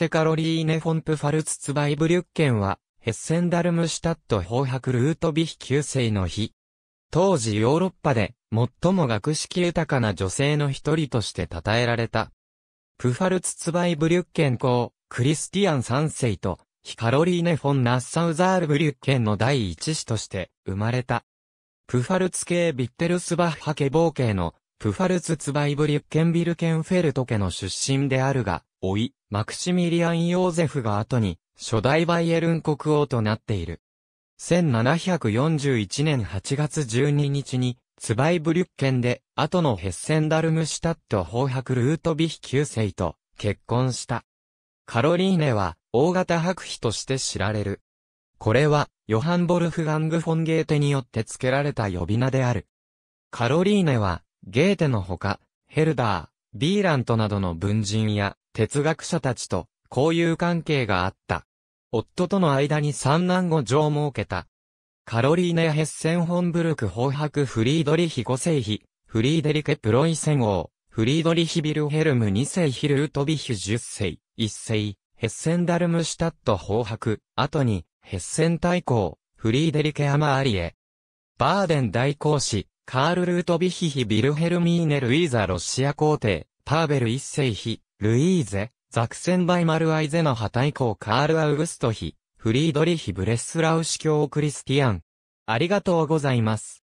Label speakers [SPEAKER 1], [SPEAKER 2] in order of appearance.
[SPEAKER 1] テカロリーネ・フォンプ・ファルツ・ツバイ・ブリュッケンは、ヘッセンダルムシュタット方伯ルートビヒ旧世の日。当時ヨーロッパで、最も学識豊かな女性の一人として称えられた。プファルツ・ツバイ・ブリュッケン公、クリスティアン三世と、ヒカロリーネ・フォン・ナッサウザール・ブリュッケンの第一子として生まれた。プファルツ系ビッテルスバッハ家暴系のプファルツ・ツバイブリュッケンビルケンフェルト家の出身であるが、老い、マクシミリアン・ヨーゼフが後に、初代バイエルン国王となっている。1741年8月12日に、ツバイブリュッケンで、後のヘッセンダルムシュタット砲白ルートビヒ9世と結婚した。カロリーネは、大型白皮として知られる。これは、ヨハンボルフガングフォンゲーテによって付けられた呼び名である。カロリーネは、ゲーテのほか、ヘルダー、ビーラントなどの文人や哲学者たちと交友関係があった。夫との間に三男五女を設けた。カロリーネやヘッセンホンブルクハ白フリードリヒ五世妃、フリーデリケプロイセン王、フリードリヒビルヘルム2世ヒルートビヒ10世、1世、ヘッセンダルムシュタットハ白、後に、ヘッセン大公、フリーデリケアマーリエ。バーデン大公使、カール・ルートヴィヒヒ・ビルヘルミーネ・ルイーザ・ロシア皇帝、パーベル一世妃、ルイーゼ、ザクセン・バイマル・アイゼの破対抗カール・アウグストヒ、フリードリヒ・ブレスラウシ教クリスティアン。ありがとうございます。